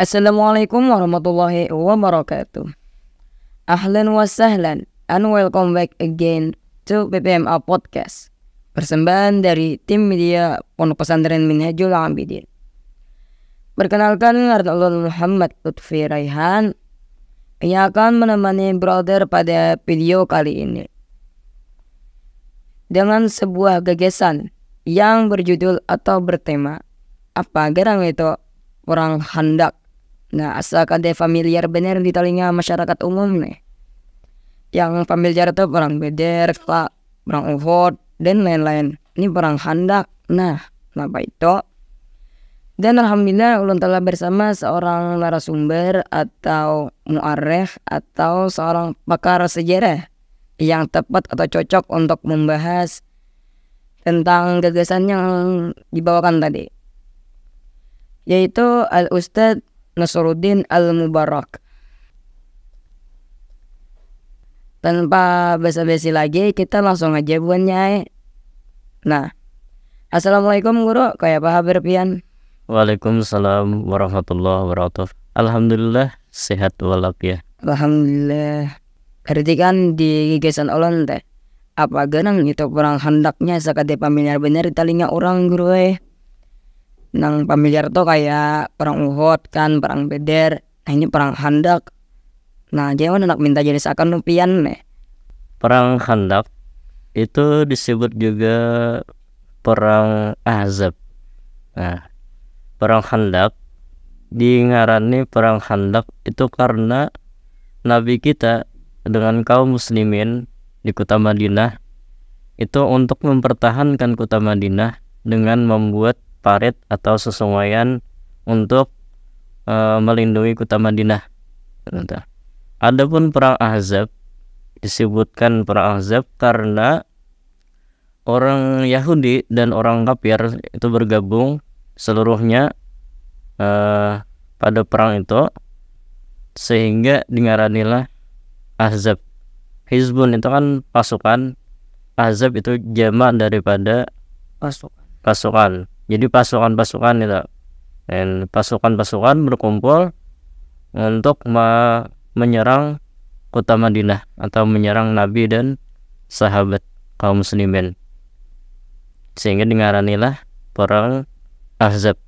Assalamualaikum warahmatullahi wabarakatuh. Ahlan wa sahlan and welcome back again to PPMA Podcast. Persembahan dari tim media Pondok Pesantren Minhajul Abidin. Perkenalkan Ardalul Muhammad Lutfi Raihan yang akan menemani brother pada video kali ini. Dengan sebuah gagasan yang berjudul atau bertema apa gerang itu orang hendak. Nah, asalkan dia familiar benar di telinga masyarakat umum nih. Yang familiar itu perang Beder, pak, perang Uhud, dan lain-lain. Ini perang Handak. Nah, kenapa itu? Dan Alhamdulillah ulun telah bersama seorang narasumber atau muareh atau seorang pakar sejarah yang tepat atau cocok untuk membahas tentang gagasan yang dibawakan tadi yaitu Al Ustadz Nasruddin Al-Mubarak. Tanpa basa-basi lagi, kita langsung aja buat nyai. Nah, Assalamualaikum guru, kayak apa kabar pian? Waalaikumsalam warahmatullahi wabarakatuh. Alhamdulillah sehat walafiat. Alhamdulillah. Berarti kan di gigasan ulun teh. Apa genang itu kurang hendaknya sakade paminar bener di telinga orang guru eh. Nang familiar tuh kayak perang Uhud kan perang Beder nah ini perang Handak nah dia mana nak minta jadi seakan nupian nih perang Handak itu disebut juga perang azab. nah perang Handak diingarani perang Handak itu karena Nabi kita dengan kaum muslimin di kota Madinah itu untuk mempertahankan kota Madinah dengan membuat parit atau sesuaian untuk e, melindungi kota Madinah. Adapun perang Ahzab disebutkan perang Ahzab karena orang Yahudi dan orang kafir itu bergabung seluruhnya e, pada perang itu sehingga dengaranilah Ahzab. Hizbun itu kan pasukan, Ahzab itu jemaah daripada pasukan. Pasukan jadi pasukan-pasukan itu dan pasukan-pasukan berkumpul untuk menyerang kota Madinah atau menyerang Nabi dan sahabat kaum muslimin sehingga dengaranilah perang Ahzab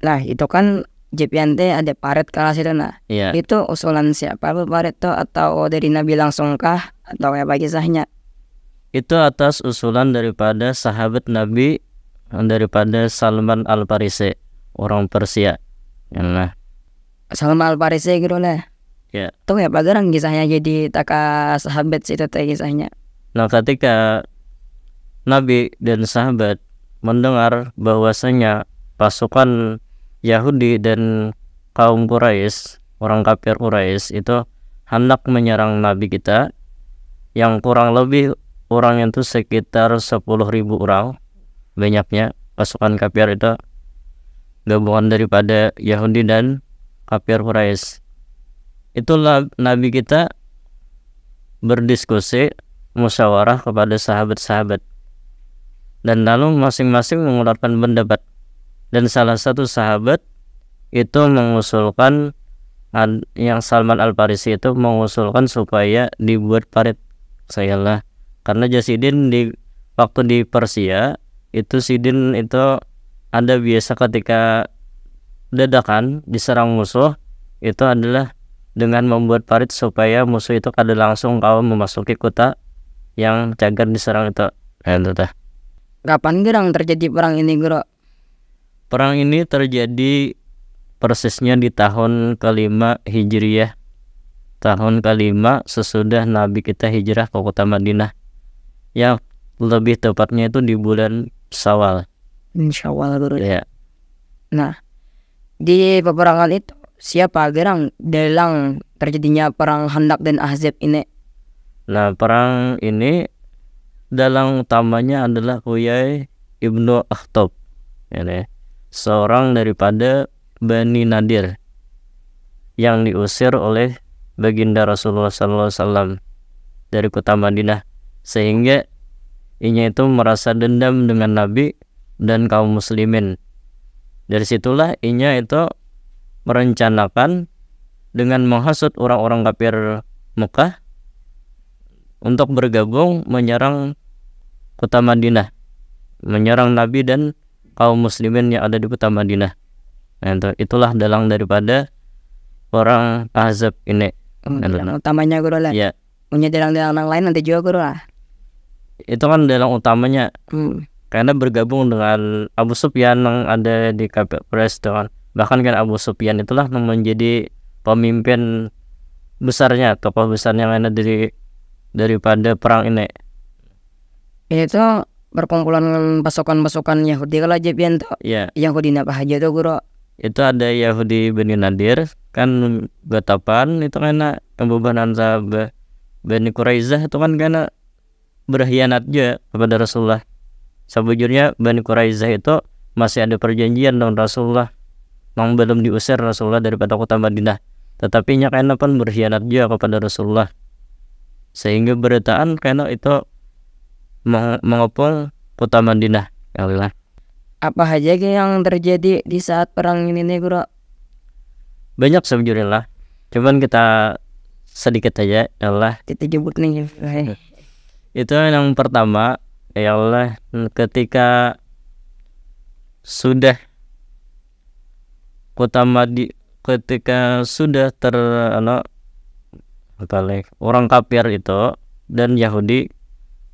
nah itu kan JPNT ada paret kalah itu nah ya. itu usulan siapa paret itu atau dari Nabi langsung kah atau apa kisahnya itu atas usulan daripada sahabat Nabi daripada Salman Al Farisi orang Persia nah Salman Al Farisi gitu lah ya tuh ya orang kisahnya jadi takah sahabat sih teh kisahnya nah ketika Nabi dan sahabat mendengar bahwasanya pasukan Yahudi dan kaum Quraisy orang kafir Quraisy itu hendak menyerang Nabi kita yang kurang lebih orang itu sekitar sepuluh ribu orang banyaknya pasukan kafir itu gabungan daripada Yahudi dan kafir Quraisy. Itulah Nabi kita berdiskusi musyawarah kepada sahabat-sahabat dan lalu masing-masing mengeluarkan pendapat dan salah satu sahabat itu mengusulkan yang Salman Al Farisi itu mengusulkan supaya dibuat parit sayalah karena Jasidin di waktu di Persia itu sidin itu ada biasa ketika dadakan diserang musuh itu adalah dengan membuat parit supaya musuh itu kada langsung kau memasuki kota yang cagar diserang itu nah, itu kapan gerang terjadi perang ini guru perang ini terjadi persisnya di tahun kelima hijriyah tahun kelima sesudah nabi kita hijrah ke kota Madinah yang lebih tepatnya itu di bulan Sawal. Syawal guru. Ya. Nah, di peperangan itu siapa gerang dalang terjadinya perang Handak dan Ahzab ini? Nah, perang ini dalang utamanya adalah Kuyai ibnu Akhtab, ini ya seorang daripada Bani Nadir yang diusir oleh baginda Rasulullah SAW dari kota Madinah sehingga inya itu merasa dendam dengan Nabi dan kaum muslimin. Dari situlah inya itu merencanakan dengan menghasut orang-orang kafir Mekah untuk bergabung menyerang kota Madinah, menyerang Nabi dan kaum muslimin yang ada di kota Madinah. Nah, itulah dalang daripada orang Ahzab ini. Yang oh, nah, utamanya guru lah. Ya. Punya dalang-dalang lain nanti juga guru lah itu kan dalam utamanya hmm. karena bergabung dengan Abu Sufyan yang ada di Kapres dengan bahkan kan Abu Sufyan itulah yang menjadi pemimpin besarnya tokoh besarnya yang ada dari daripada perang ini itu perkumpulan pasukan-pasukan Yahudi kalau aja pian tuh iya. Yahudi apa aja tuh guru itu ada Yahudi Bani Nadir kan Batapan itu karena kebebanan sahabat Bani Quraizah itu kan karena berkhianat juga kepada Rasulullah sebujurnya Bani Quraizah itu masih ada perjanjian dengan Rasulullah memang belum diusir Rasulullah daripada kota Madinah tetapi kena pun berkhianat juga kepada Rasulullah sehingga beritaan karena itu mengopol kota Madinah Alhamdulillah apa aja yang terjadi di saat perang ini nih Banyak sebenarnya, lah. Cuman kita sedikit aja Allah. Kita jemput nih. itu yang pertama ya Allah. ketika sudah Madinah, ketika sudah ter ano, orang kafir itu dan Yahudi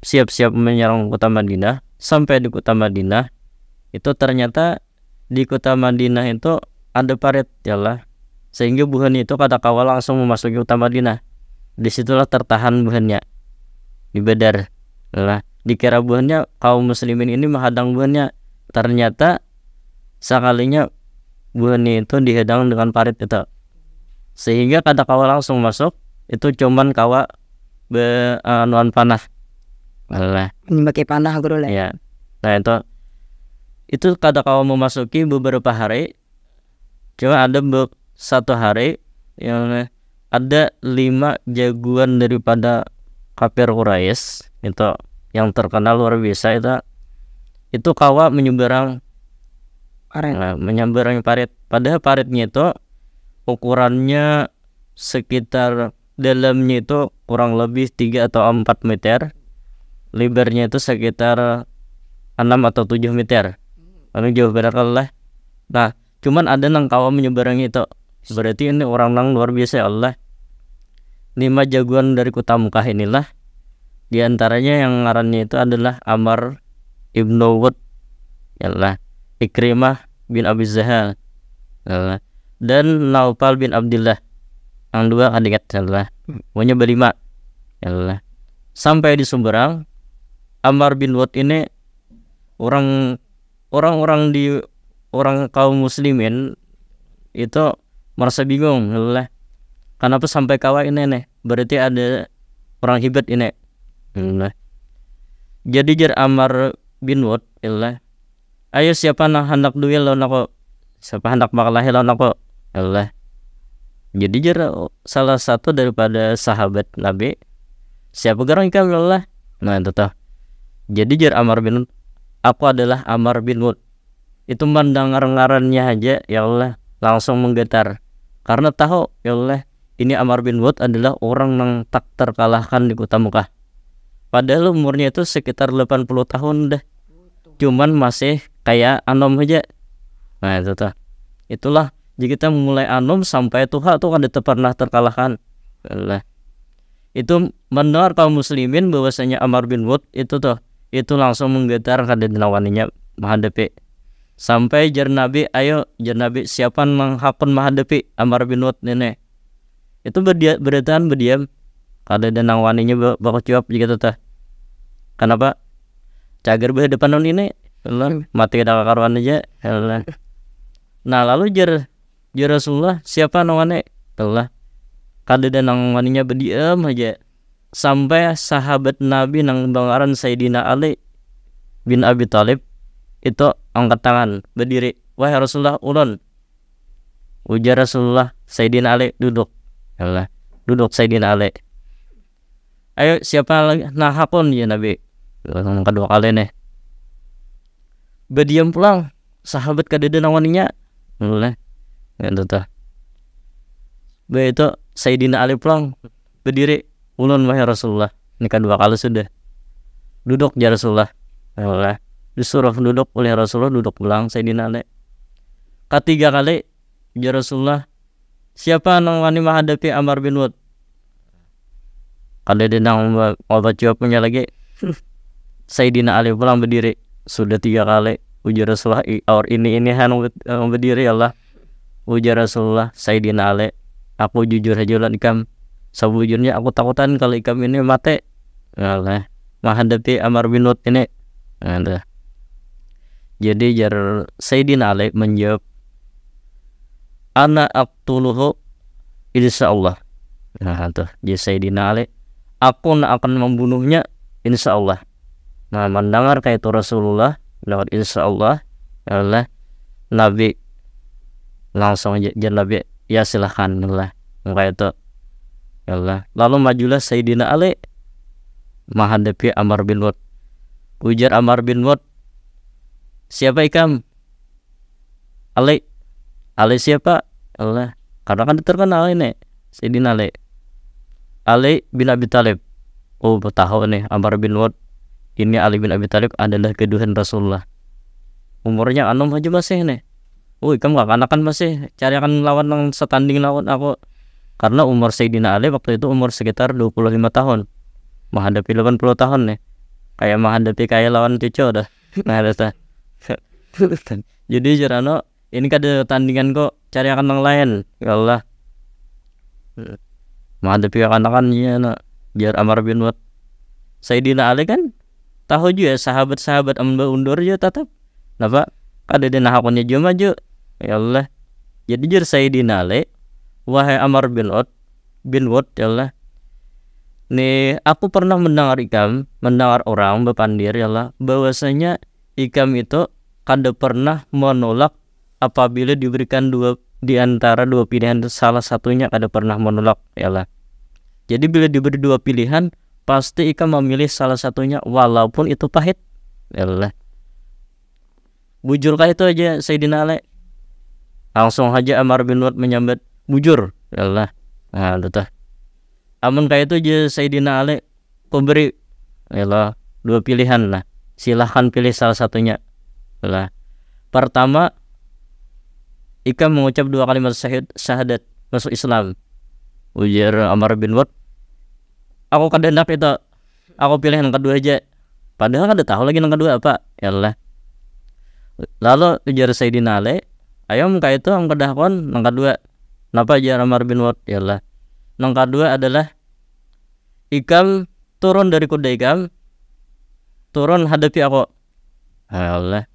siap-siap menyerang kota Madinah sampai di kota Madinah itu ternyata di kota Madinah itu ada parit ya ialah sehingga buhen itu kata kawal langsung memasuki kota Madinah disitulah tertahan buhannya di Badar lah dikira buahnya kaum muslimin ini menghadang buahnya ternyata sekalinya buahnya itu dihadang dengan parit itu sehingga kata kawa langsung masuk itu cuman kawa be uh, eh, nuan panah lah pakai panah guru lah ya nah itu itu kata kawa memasuki beberapa hari cuma ada be satu hari yang ada lima jagoan daripada kafir Quraisy itu yang terkenal luar biasa itu itu kawa menyeberang parit nah, menyeberangi parit padahal paritnya itu ukurannya sekitar dalamnya itu kurang lebih 3 atau 4 meter lebarnya itu sekitar 6 atau 7 meter Anu jauh berakal lah. nah cuman ada nang kawa menyeberang itu berarti ini orang nang luar biasa ya Allah lima jagoan dari kota Mekah inilah diantaranya yang ngarannya itu adalah Amar ibn Wud ialah Ikrimah bin Abi Zahal ialah, dan Naufal bin Abdullah yang dua adiknya adalah punya berlima ialah sampai di Sumberang Amar bin Wud ini orang orang-orang di orang kaum muslimin itu merasa bingung ialah Kenapa sampai kawa ini nih? Berarti ada orang hibat ini. Nah. Jadi jar Amar bin Wad ilah. Ayo siapa nak hendak duel lawan aku? Siapa hendak makalahi lawan aku? Allah. Jadi jar salah satu daripada sahabat Nabi. Siapa garang ikam Allah? Nah itu tuh. Jadi jar Amar bin wud aku adalah Amar bin wud Itu mendengar ngarannya aja ya Allah langsung menggetar karena tahu ya Allah ini Amar bin Wud adalah orang yang tak terkalahkan di kota Mekah. Padahal umurnya itu sekitar 80 tahun deh. Cuman masih kayak anom aja. Nah itu tuh. Itulah jika kita mulai anom sampai tuha tuh kan pernah terkalahkan. Allah. Itu benar kaum muslimin bahwasanya Amar bin Wud itu tuh itu langsung menggetar kada lawannya menghadapi sampai jernabi ayo jernabi siapa siapa menghakun menghadapi Amar bin Wud nenek itu berdia, berdatangan berdiam kalau danang waninya bawa cuap juga teteh kenapa cager bah depan non ini Allah hmm. mati kada karuan aja Allah nah lalu jar jar Rasulullah siapa nawane Allah kada danang waninya berdiam aja sampai sahabat Nabi nang bangaran Sayyidina Ali bin Abi Thalib itu angkat tangan berdiri wah Rasulullah ulun ujar Rasulullah Sayyidina Ali duduk Allah duduk Sayyidina Ali ayo siapa lagi nah hapon ya Nabi Yang kedua kali nih berdiam pulang sahabat kadede nawaninya mulai ya itu tuh Be itu Sayyidina Ali pulang berdiri ulun wahai Rasulullah ini kedua kali sudah duduk ya Rasulullah Allah disuruh duduk oleh Rasulullah duduk pulang Sayyidina Ali ketiga kali ya Rasulullah siapa nang wani menghadapi Amr bin Wud kalau dia nang obat jawabnya lagi Sayyidina Ali pulang berdiri sudah tiga kali ujar Rasulullah or ini ini han eh, berdiri ya Allah ujar Rasulullah Sayyidina Ali aku jujur aja lah ikam sebujurnya aku takutan kalau ikam ini mati ya Allah menghadapi Amar bin Wud ini ada ya jadi jar Sayyidina Ali menjawab ana abtuluhu insya Allah nah tuh ya Sayyidina Ali aku akan membunuhnya insya Allah nah mendengar kayak itu Rasulullah lewat insya Allah Allah Nabi langsung aja Nabi ya silahkan Allah kayak itu ya Allah lalu majulah Sayyidina Ali menghadapi amar bin Wad ujar amar bin Wad siapa ikam Ali Ale siapa Allah karena kan terkenal ini Sayyidina Ali Ali bin Abi Talib oh tahu nih Amr bin Wad ini Ali bin Abi Talib adalah keduhan Rasulullah umurnya anum aja masih nih oh kamu gak kanakan kan masih cari akan lawan yang setanding lawan aku karena umur Sayyidina Ali waktu itu umur sekitar 25 tahun menghadapi 80 tahun nih kayak menghadapi kayak lawan cucu dah nah ada jadi Jarano ini kade tandingan kok cari akan yang lain ya Allah menghadapi anak-anaknya nak biar Amar bin Wat Sayyidina Ali kan tahu juga sahabat-sahabat amba undur juga tetap napa kada dina hakunnya juga maju ya Allah jadi jur Sayyidina Ali wahai Amar bin Wat bin Wat ya Allah Nih, aku pernah mendengar ikam, mendengar orang bepandir ya Allah, bahwasanya ikam itu kada pernah menolak apabila diberikan dua di antara dua pilihan salah satunya ada pernah menolak ialah jadi bila diberi dua pilihan pasti Ika memilih salah satunya walaupun itu pahit ialah bujurkah itu aja Sayyidina Ali langsung aja Amar bin Wad menyambat bujur ialah nah itu tuh amun kayak itu aja Sayyidina Ali pemberi ialah dua pilihan lah silahkan pilih salah satunya ialah pertama Ika mengucap dua kalimat syahid, syahadat masuk Islam. Ujar Amr bin Wad. Aku kadang itu. Aku pilih yang kedua aja. Padahal kada tahu lagi yang kedua apa. Ya Allah. Lalu ujar Sayyidina Ali, ayo muka itu am pun yang kedua. Napa ujar Amr bin Wad? Ya Allah. Yang kedua adalah ikam turun dari kuda ikam turun hadapi aku. Ya Allah.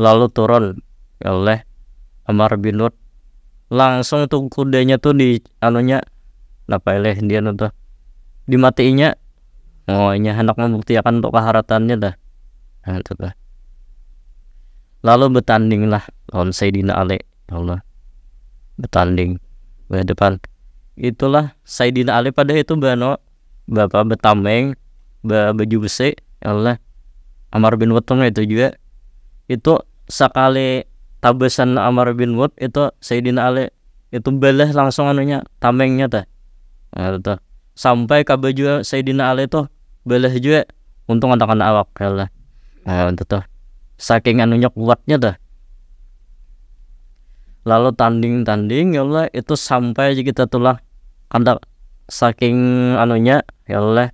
Lalu turun. Ya Allah Amar bin Lut langsung tuh kudanya tuh di anunya apa leh dia tuh dimatiinnya ohnya hendak membuktikan untuk keharatannya dah nah, itu dah lalu lah lawan Sayyidina Ali ya Allah bertanding ke depan itulah Sayyidina Ali pada itu bano bapak bertameng, baju besi ya Allah Amar bin Watung itu juga itu sekali tabesan Amar bin Wud itu Sayyidina Ali itu beleh langsung anunya tamengnya teh nah, itu sampai kabe baju Sayyidina Ali tuh belah juga untung ada kena awak Allah. nah itu tuh saking anunya kuatnya teh lalu tanding-tanding ya Allah itu sampai aja kita tulah kandak saking anunya ya Allah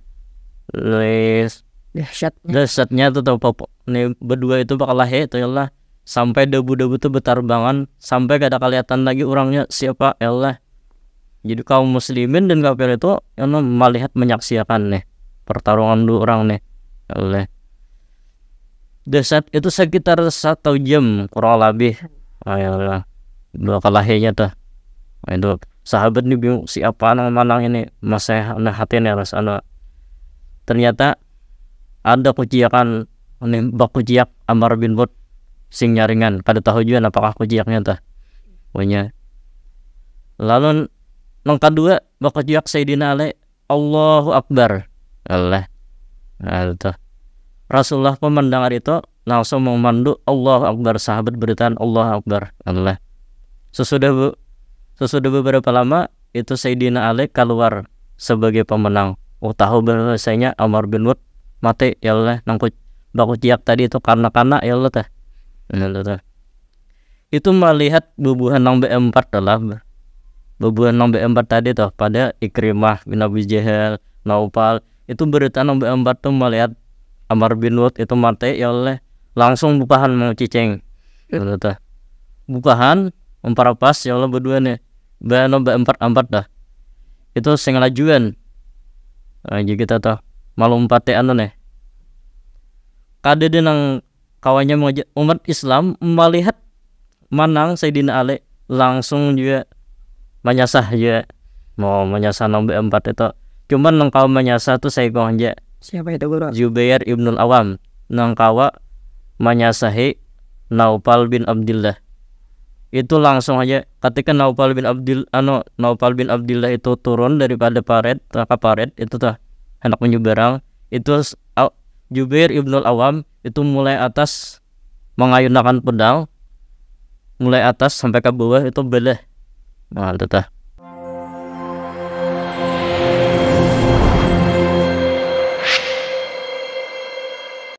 les dahsyatnya dahsyatnya tuh tau ini berdua itu bakal lahir itu ya Allah sampai debu-debu tuh berterbangan sampai gak ada kelihatan lagi orangnya siapa ya Allah jadi kaum muslimin dan kafir itu yang melihat menyaksikan nih pertarungan dua orang nih ya Allah Desat itu sekitar satu jam kurang lebih oh, Ayolah ya dua kalahnya tuh oh, itu sahabat nih bingung siapa anak manang ini masih anak hati nih ras anak ternyata ada kuciakan nih bak kuciak Amar bin Bud sing nyaringan pada tahu juga apakah jiak nyata punya lalu nang dua, bakal jiak saya dinale. Allahu Akbar Allah nah, itu Rasulullah pemandangan itu langsung memandu Allah Akbar sahabat beritaan Allah Akbar Allah sesudah bu, sesudah beberapa lama itu Sayyidina Ali keluar sebagai pemenang oh tahu bahwasanya Amr bin Wud mati ya Allah nangkut baku jiak tadi itu karena karena ya Allah teh itu melihat bubuhan nang BM4 adalah bubuhan nang BM4 tadi toh pada Ikrimah bin Abi Jahal Naufal itu berita nang BM4 tuh melihat Amar bin Wud itu mati ya oleh langsung bukahan mau cicing toh bukahan pas ya Allah berdua nih Bano empat empat dah itu sing lajuan aja kita toh malu empat anu nih kade nang kawannya umat Islam melihat menang Sayyidina Ali langsung juga menyasah juga mau menyasah nomor empat itu cuman nengkau menyasah tuh saya aja siapa itu guru Jubair ibnul Awam nengkawa menyasahi Naupal bin Abdullah itu langsung aja ketika Naupal bin Abdul ano Naupal bin Abdullah itu turun daripada paret ke paret itu tuh hendak menyeberang itu Jubair ibnul Awam itu mulai atas mengayunkan pedang mulai atas sampai ke bawah itu belah. Nah, tetap.